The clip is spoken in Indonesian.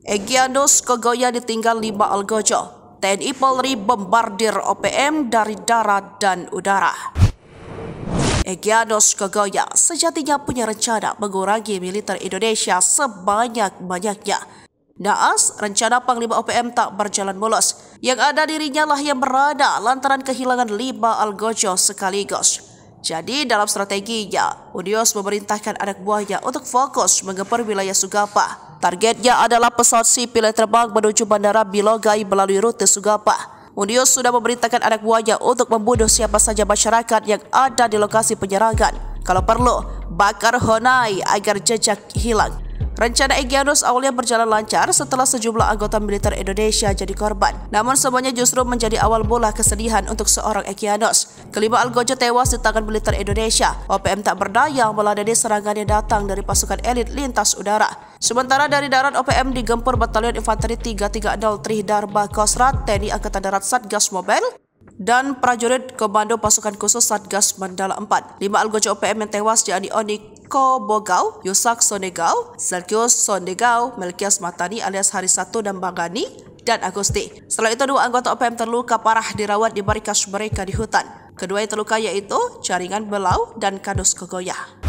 Egyanus Kogoya ditinggal lima Algojo. TNI Polri bombardir OPM dari darat dan udara. Egyanus Kogoya sejatinya punya rencana mengurangi militer Indonesia sebanyak-banyaknya. Naas, rencana Panglima OPM tak berjalan mulus. Yang ada dirinya lah yang berada lantaran kehilangan lima Algojo sekaligus. Jadi dalam strateginya, Unios memerintahkan anak buahnya untuk fokus mengeper wilayah Sugapa. Targetnya adalah pesawat sipil yang terbang menuju bandara Bilogai melalui rute Sugapa. Unius sudah memerintahkan anak buahnya untuk membunuh siapa saja masyarakat yang ada di lokasi penyerangan. Kalau perlu, bakar Honai agar jejak hilang. Rencana Egyanus awalnya berjalan lancar setelah sejumlah anggota militer Indonesia jadi korban. Namun semuanya justru menjadi awal mula kesedihan untuk seorang Egyanus. Kelima Algojo tewas di tangan militer Indonesia. OPM tak berdaya meladeni serangan yang datang dari pasukan elit lintas udara. Sementara dari darat OPM digempur Batalion Infanteri 330 Tridarba Kosrat TNI Angkatan Darat Satgas Mobile dan prajurit Komando Pasukan Khusus Satgas Mandala 4. Lima algojo OPM yang tewas yakni Oni Bogau, Yusak Sonegau, Zalkius Sonegau, Melkias Matani alias Hari Satu dan Bangani dan Agusti. Setelah itu, dua anggota OPM terluka parah dirawat di barikas mereka di hutan. Kedua yang terluka yaitu Jaringan Belau dan Kadus Kegoyah.